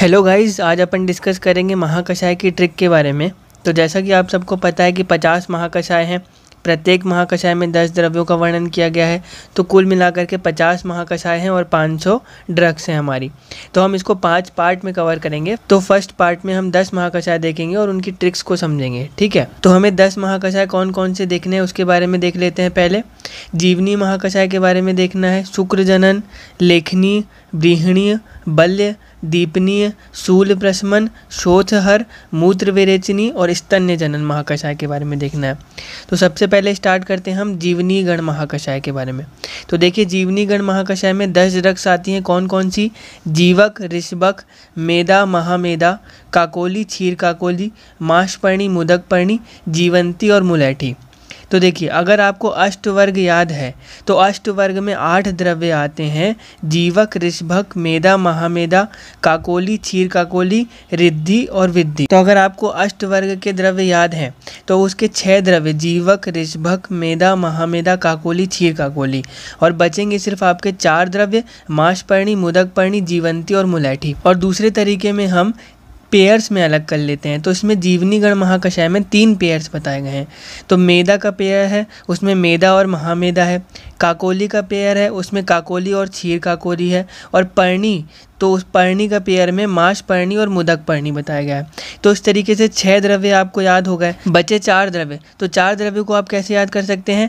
hello guys आज अपन discuss करेंगे महाकषाय की ट्रिक के बारे में तो जैसा कि आप सबको पता है कि 50 महाकषाय हैं प्रत्येक महाकषाय में 10 द्रव्यों का वर्णन किया गया है तो कुल मिलाकर के 50 महाकषाय हैं और 500 ड्रग्स हैं हमारी तो हम इसको पांच पार्ट में कवर करेंगे तो फर्स्ट पार्ट में हम 10 महाकषाय देखेंगे और उनकी ट्रिक्स को समझेंगे ठीक है तो हमें 10 महाकषाय कौन कौन से देखने हैं उसके बारे में देख लेते हैं पहले जीवनी महाकषाय के बारे में देखना है शुक्र जनन लेखनी ब्रीहणीय बल्य दीपनीय शूल प्रशमन शोथहर मूत्र विरेचनी और स्तन्य जनन महाकषाय के बारे में देखना है तो सबसे पहले स्टार्ट करते हैं हम जीवनी गण महाकषाय के बारे में तो देखिए जीवनी गण महाकषाय में दस रक्स आती हैं कौन कौन सी जीवक ऋषभक मेदा महामेदा काकोली क्षीर काकोली माशपर्णी मुदकपर्णी जीवंती और मुलैठी तो देखिए अगर आपको अष्टवर्ग याद है तो अष्टवर्ग में आठ द्रव्य आते हैं जीवक ऋषभक मेदा महामेदा काकोली चीर काकोली रिद्धि और विद्धि तो अगर आपको अष्टवर्ग के द्रव्य याद हैं तो उसके छः द्रव्य जीवक ऋषभक मेधा महामेदा काकोली चीर काकोली और बचेंगे सिर्फ आपके चार द्रव्य मांसपर्णी मुदकपर्णी जीवंती और मुलैठी और दूसरे तरीके में हम पेयर्स में अलग कर लेते हैं तो इसमें जीवनीगढ़ महाकषाय में तीन पेयर्स बताए गए हैं तो मेदा का पेयर है उसमें मेदा और महामेदा है काकोली का पेयर है उसमें काकोली और छीर काकोली है और पर्णी तो उस पर्णी का पेयर में मास पर्णी और मुदक पर्णी बताया गया है तो इस तरीके से छः द्रव्य आपको याद हो गए बचे चार द्रव्य तो चार द्रव्य को आप कैसे याद कर सकते हैं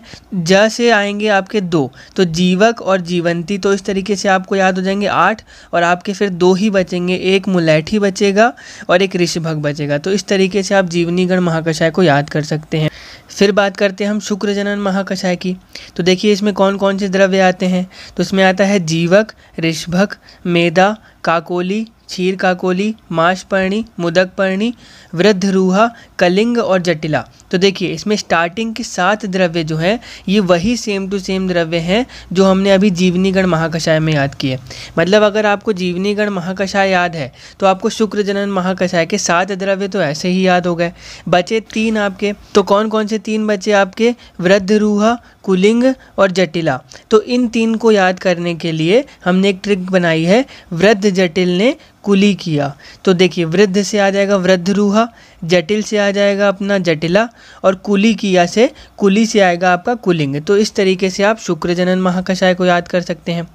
ज से आएंगे आपके दो तो जीवक और जीवंती तो इस तरीके से आपको याद हो जाएंगे आठ और आपके फिर दो ही बचेंगे एक मुलैठी बचेगा और एक ऋषभक बचेगा तो इस तरीके से आप जीवनीगण महाकषाय को याद कर सकते हैं फिर बात करते हैं हम शुक्र जनन महाकषाय की तो देखिए इसमें कौन कौन से द्रव्य आते हैं तो इसमें आता है जीवक ऋषभक मेदा काकोली क्षीर काकोली माश पर्णी मुदक पर्णी वृद्ध रूहा कलिंग और जटिला तो देखिए इसमें स्टार्टिंग के सात द्रव्य जो हैं ये वही सेम टू सेम द्रव्य हैं जो हमने अभी जीवनीगण महाकषाय में याद किए मतलब अगर आपको जीवनीगण महाकषाय याद है तो आपको शुक्र जनन महाकषाय के सात द्रव्य तो ऐसे ही याद हो गए बचे तीन आपके तो कौन कौन से तीन बचे आपके वृद्ध रूहा कुलिंग और जटिला तो इन तीन को याद करने के लिए हमने एक ट्रिक बनाई है वृद्ध जटिल ने कुली किया तो देखिए वृद्ध से आ जाएगा वृद्ध रूहा जटिल से आ जाएगा अपना जटिला और कुली किया से कुली से आएगा आपका कुलिंग तो इस तरीके से आप शुक्र जनन महाकषाय को याद कर सकते हैं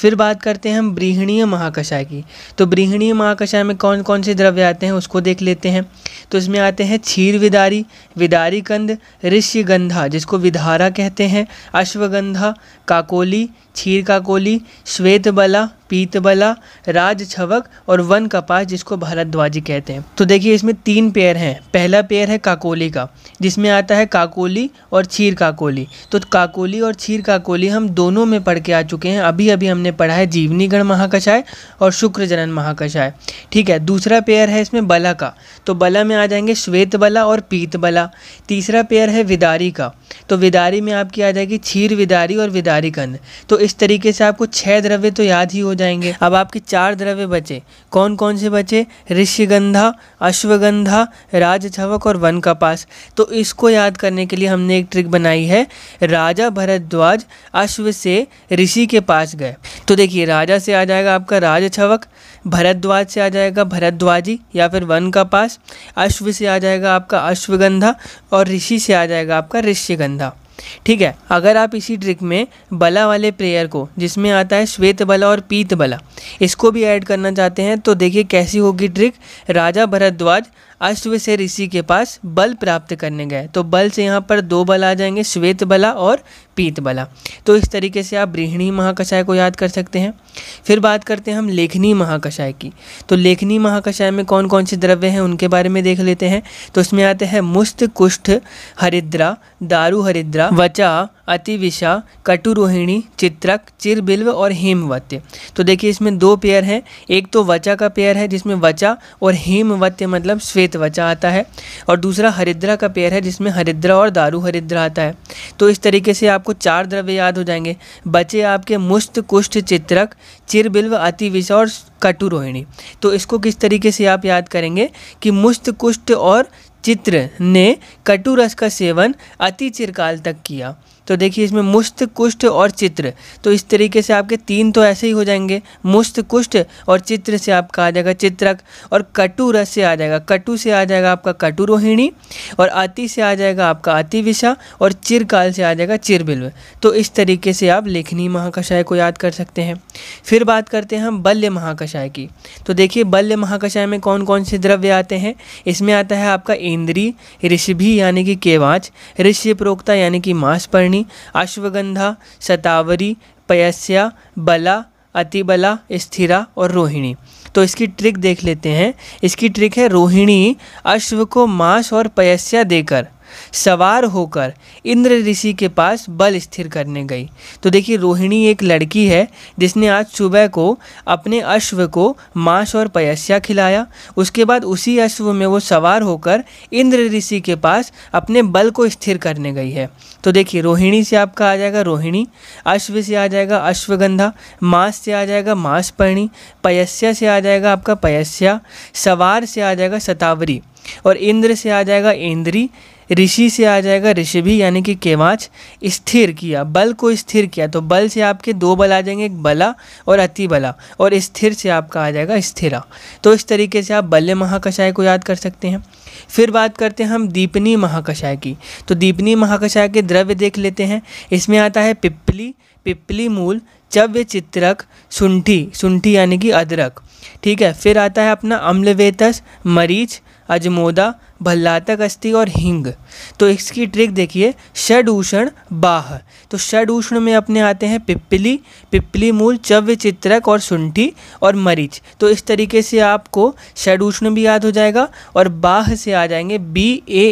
फिर बात करते हैं हम ब्रीहणीय महाकषाय की तो ब्रीहणीय महाकषाय में कौन कौन से द्रव्य आते हैं उसको देख लेते हैं तो इसमें आते हैं क्षीर विदारी विदारी कंद ऋष्य गंधा जिसको विधारा कहते हैं अश्वगंधा काकोली क्षीर काकोली श्वेतबला पीतबला राज छवक और वन कपास जिसको भारद्वाजी कहते हैं तो देखिए इसमें तीन पेयर हैं पहला पेयर है काकोली का जिसमें आता है काकोली और छीर काकोली तो काकोली और छीर काकोली हम दोनों में पढ़ के आ चुके हैं अभी अभी हमने पढ़ा है जीवनीगण महाकषाय और शुक्र जनन महाकषाय ठीक है दूसरा पेयर है इसमें बला का तो बला में आ जाएंगे श्वेत बला और पीत बला तीसरा पेयर है विदारी का तो विदारी में आपकी आ जाएगी क्षीर विदारी और विदारी कंद तो इस तरीके से आपको छः द्रव्य तो याद ही हो जाएंगे अब आपके चार द्रव्य बचे कौन कौन से बचे ऋषिगंधा अश्वगंधा राजछवक और वन कपास तो इसको याद करने के लिए हमने एक ट्रिक बनाई है राजा भरद्वाज अश्व से ऋषि के पास गए तो देखिए राजा से आ जाएगा आपका राजछवक भरद्वाज से आ जाएगा भरद्वाजी या फिर वन का पास अश्व से आ जाएगा आपका अश्वगंधा और ऋषि से आ जाएगा आपका ऋष्यगंधा ठीक है अगर आप इसी ट्रिक में बला वाले प्रेयर को जिसमें आता है श्वेत बला और पीत बला इसको भी ऐड करना चाहते हैं तो देखिए कैसी होगी ट्रिक राजा भरद्वाज अश्व से ऋषि के पास बल प्राप्त करने गए तो बल से यहाँ पर दो बल आ जाएंगे श्वेत बला और पीत बला तो इस तरीके से आप गृहिणी महाकषाय को याद कर सकते हैं फिर बात करते हैं हम लेखनी महाकषाय की तो लेखनी महाकषाय में कौन कौन से द्रव्य हैं उनके बारे में देख लेते हैं तो इसमें आते हैं मुस्त कुष्ठ हरिद्रा दारू हरिद्रा वचा अतिविशा कटुरोहिणी चित्रक चिरबिल्व और हेमवत्य तो देखिए इसमें दो पेयर हैं एक तो वचा का पेयर है जिसमें वचा और हेमवत्य मतलब श्वेत वचा आता है और दूसरा हरिद्रा का पेयर है जिसमें हरिद्रा और दारू हरिद्रा आता है तो इस तरीके से आप आपको चार द्रव्य याद हो जाएंगे बचे आपके मुस्त कुष्ठ चित्रक चिरबिल्व विष और कटु रोहिणी तो इसको किस तरीके से आप याद करेंगे कि मुस्त कुष्ठ और चित्र ने कटु रस का सेवन अति चिरकाल तक किया तो देखिए इसमें मुश्त कुष्ठ और चित्र तो इस तरीके से आपके तीन तो ऐसे ही हो जाएंगे मुश्त कुष्ठ और चित्र से आपका आ जाएगा चित्रक और कटु रस से आ जाएगा कटु से आ जाएगा आपका कटु रोहिणी और अति से आ जाएगा आपका अति विषा और चिरकाल से आ जाएगा चिरबिल्व तो इस तरीके से आप लेखनी महाकषाय को याद कर सकते हैं फिर बात करते हैं हम बल्य महाकषाय की तो देखिए बल्य महाकषाय में कौन कौन से द्रव्य आते हैं इसमें आता है आपका इंद्री ऋषि यानी कि केवाच ऋष्य प्रोक्ता यानी कि मांसपर्णी पुष्पाणि अश्वगंधा शतावरी पयस्या बला अतिबला स्थिरा और रोहिणी तो इसकी ट्रिक देख लेते हैं इसकी ट्रिक है रोहिणी अश्व को मांस और पयस्या देकर सवार होकर इंद्र ऋषि के पास बल स्थिर करने गई तो देखिए रोहिणी एक लड़की है जिसने आज सुबह को अपने अश्व को मांस और पयस्या खिलाया उसके बाद उसी अश्व में वो सवार होकर इंद्र ऋषि के पास अपने बल को स्थिर करने गई है तो देखिए रोहिणी से आपका आ जाएगा रोहिणी अश्व से आ जाएगा अश्वगंधा मांस से आ जाएगा मांसपर्णी पयस्या से आ जाएगा आपका पयस्या सवार से आ जाएगा सतावरी और इंद्र से आ जाएगा इंद्री ऋषि से आ जाएगा ऋषि भी यानी कि केवाच स्थिर किया बल को स्थिर किया तो बल से आपके दो बल आ जाएंगे एक बला और अति बला और स्थिर से आपका आ जाएगा स्थिरा तो इस तरीके से आप बल्ले महाकषाय को याद कर सकते हैं फिर बात करते हैं हम दीपनी महाकषाय की तो दीपनी महाकषाय के द्रव्य देख लेते हैं इसमें आता है पिपली पिपली मूल चव्य चित्रक सुंठी सुंठी यानी कि अदरक ठीक है फिर आता है अपना अम्लवेतस मरीच अजमोदा भल्लातक अस्थि और हिंग तो इसकी ट्रिक देखिए षड उष्ण बाह तो षड में अपने आते हैं पिपली पिपली मूल चव्य चित्रक और सुंठी और मरीच तो इस तरीके से आपको षड उष्ण भी याद हो जाएगा और बाह से आ जाएंगे बी ए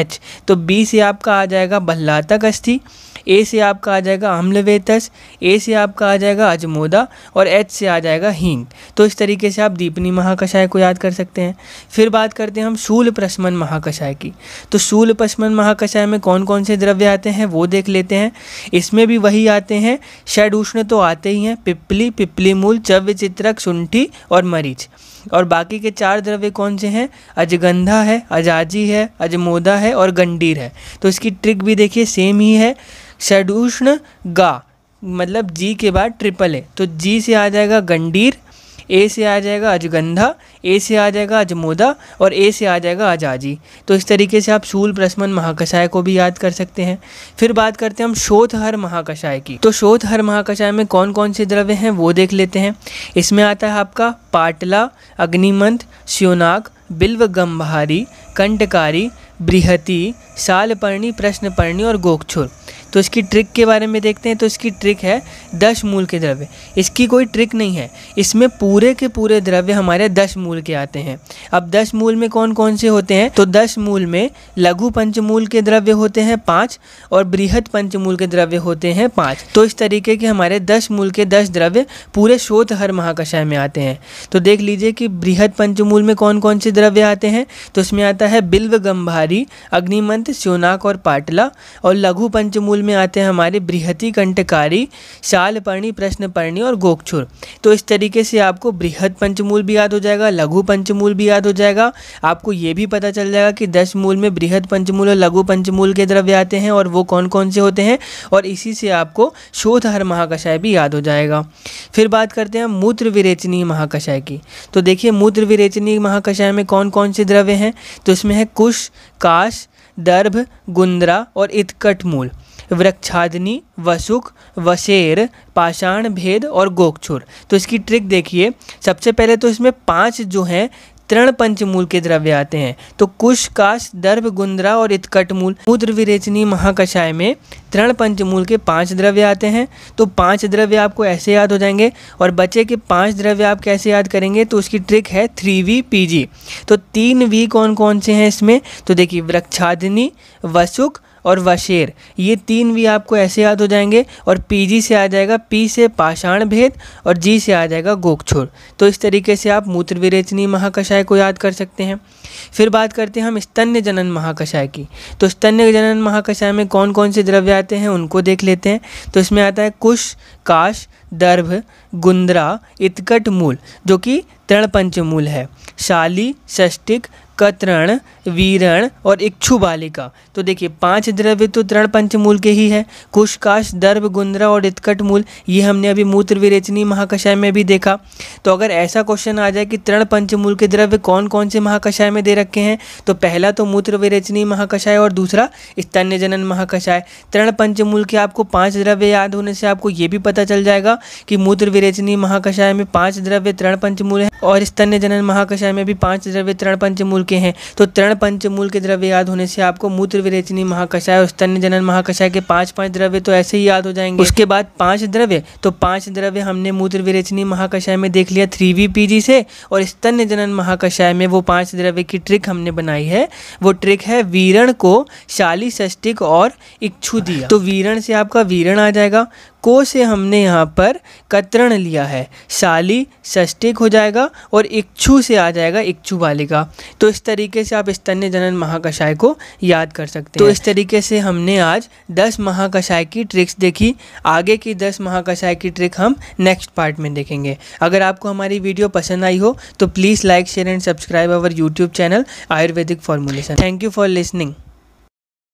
एच तो बी से आपका आ जाएगा भल्लातक अस्थि ए से आपका आ जाएगा अम्लवेतस ए से आपका आ जाएगा अजमोदा और एच से आ जाएगा हींग तो इस तरीके से आप दीपनी महाकषाय को याद कर सकते हैं फिर बात करते हैं हम शूल प्रश्मन महाकषाय की तो शूल प्रश्मन महाकषाय में कौन कौन से द्रव्य आते हैं वो देख लेते हैं इसमें भी वही आते हैं षड उष्ण तो आते ही हैं पिपली पिपली मूल चव्य चित्रक सुंठी और मरीच और बाकी के चार द्रव्य कौन से हैं अजगंधा है अजाजी है अजमोदा है और गंडीर है तो इसकी ट्रिक भी देखिए सेम ही है षडूष्ण गा मतलब जी के बाद ट्रिपल है तो जी से आ जाएगा गंडीर ए से आ जाएगा अजगंधा ए से आ जाएगा अजमोदा और ए से आ जाएगा अजाजी तो इस तरीके से आप शूल प्रसमन महाकषाय को भी याद कर सकते हैं फिर बात करते हैं हम शोधहर महाकषाय की तो शोधहर महाकषाय में कौन कौन से द्रव्य हैं वो देख लेते हैं इसमें आता है आपका पाटला अग्निमंथ श्योनाक बिल्व गंभारी कंटकारी बृहती सालपर्णी प्रश्नपर्णी और गोक्षुर तो इसकी ट्रिक के बारे में देखते हैं तो इसकी ट्रिक है दस मूल के द्रव्य इसकी कोई ट्रिक नहीं है इसमें पूरे के पूरे द्रव्य हमारे दस मूल के आते हैं अब दस मूल में कौन कौन से होते हैं तो दस मूल में लघु पंचमूल के द्रव्य होते हैं पाँच और बृहद पंचमूल के द्रव्य होते हैं पाँच तो इस तरीके के हमारे दस मूल के दस द्रव्य पूरे शोध हर महाकषाय में आते हैं तो देख लीजिए कि बृहद पंचमूल में कौन कौन से द्रव्य आते हैं तो इसमें आता है बिल्व गंभारी अग्निमंत श्योनाक और पाटला और लघु पंचमूल मूल में आते हैं हमारे बृहति कंठकारी शालपर्णी प्रश्नपर्णी और गोक्षुर तो इस तरीके से आपको बृहद पंचमूल भी याद हो जाएगा लघु पंचमूल भी याद हो जाएगा आपको ये भी पता चल जाएगा कि दस मूल में बृहद पंचमूल और लघु पंचमूल के द्रव्य आते हैं और वो कौन कौन से होते हैं और इसी से आपको शोध हर महाकषाय भी याद हो जाएगा फिर बात करते हैं मूत्र विरेचनीय महाकषाय की तो देखिए मूत्र विरेचनीय महाकषाय में कौन कौन से द्रव्य हैं तो इसमें है कुश काश दर्भ गुंद्रा और इतकट मूल वृक्षादनी वसुक वशेर पाषाण भेद और गोक्षुर तो इसकी ट्रिक देखिए सबसे पहले तो इसमें पांच जो हैं तृण पंचमूल के द्रव्य आते हैं तो कुश काश दर्भ गुंद्रा और इतकट मूल मूत्र विरेचनी महाकषाय में तृण पंचमूल के पांच द्रव्य आते हैं तो पांच द्रव्य आपको ऐसे याद हो जाएंगे और बचे के पांच द्रव्य आप कैसे याद करेंगे तो उसकी ट्रिक है थ्री वी पी जी तो तीन वी कौन कौन से हैं इसमें तो देखिए वृक्षादिनी वसुख और वशेर ये तीन भी आपको ऐसे याद हो जाएंगे और जी से आ जाएगा पी से पाषाण भेद और जी से आ जाएगा गोक्षुर तो इस तरीके से आप मूत्र विरेचनी महाकषाय को याद कर सकते हैं फिर बात करते हैं हम स्तन्य जनन महाकषाय की तो स्तन्य जनन महाकषाय में कौन कौन से द्रव्य आते हैं उनको देख लेते हैं तो इसमें आता है कुश काश दर्भ गुंद्रा इतकट मूल जो कि तृण पंचमूल है शाली षष्टिक कतरण वीरण और इक्षु बालिका तो देखिए पांच द्रव्य तो तरण पंचमूल के ही है कुशकाश दर्भ गुंद्रा और इतकट मूल ये हमने अभी मूत्र विरेचनी महाकषाय में भी देखा तो अगर ऐसा क्वेश्चन आ जाए कि तरण पंचमूल के द्रव्य कौन कौन से महाकषाय में दे रखे हैं तो पहला तो मूत्र विरेचनी महाकषाय और दूसरा स्तन्य जनन महाकषाय तृण पंचमूल के आपको पाँच द्रव्य याद होने से आपको ये भी पता चल जाएगा कि मूत्र विरेचनी महाकषाय में पाँच द्रव्य तरण पंचमूल है और स्तन्य जनन महाकषाय में भी पाँच द्रव्य तरण पंचमूल के हैं तो तरण पंचमूल के द्रव्य याद होने से आपको मूत्र विरेचनी महाकषाय और स्तन्य जनन महाकषाय के पांच पांच द्रव्य तो ऐसे ही याद हो जाएंगे उसके बाद पांच द्रव्य तो पांच द्रव्य हमने मूत्र विरेचनी महाकषाय में देख लिया थ्री वी पी जी से और स्तन्य जनन महाकषाय में वो पांच द्रव्य की ट्रिक हमने बनाई है वो ट्रिक है वीरण को शाली सष्टिक और दिया तो वीरण से आपका वीरण आ जाएगा को से हमने यहाँ पर कतरण लिया है शाली षष्टिक हो जाएगा और इक्षु से आ जाएगा इक्षु बालिका तो इस तरीके से आप स्तन्य जनन महाकषाय को याद कर सकते तो हैं तो इस तरीके से हमने आज दस महाकषाय की ट्रिक्स देखी आगे की दस महाकषाय की ट्रिक हम नेक्स्ट पार्ट में देखेंगे अगर आपको हमारी वीडियो पसंद आई हो तो please like share and subscribe our YouTube channel Ayurvedic formulation thank you for listening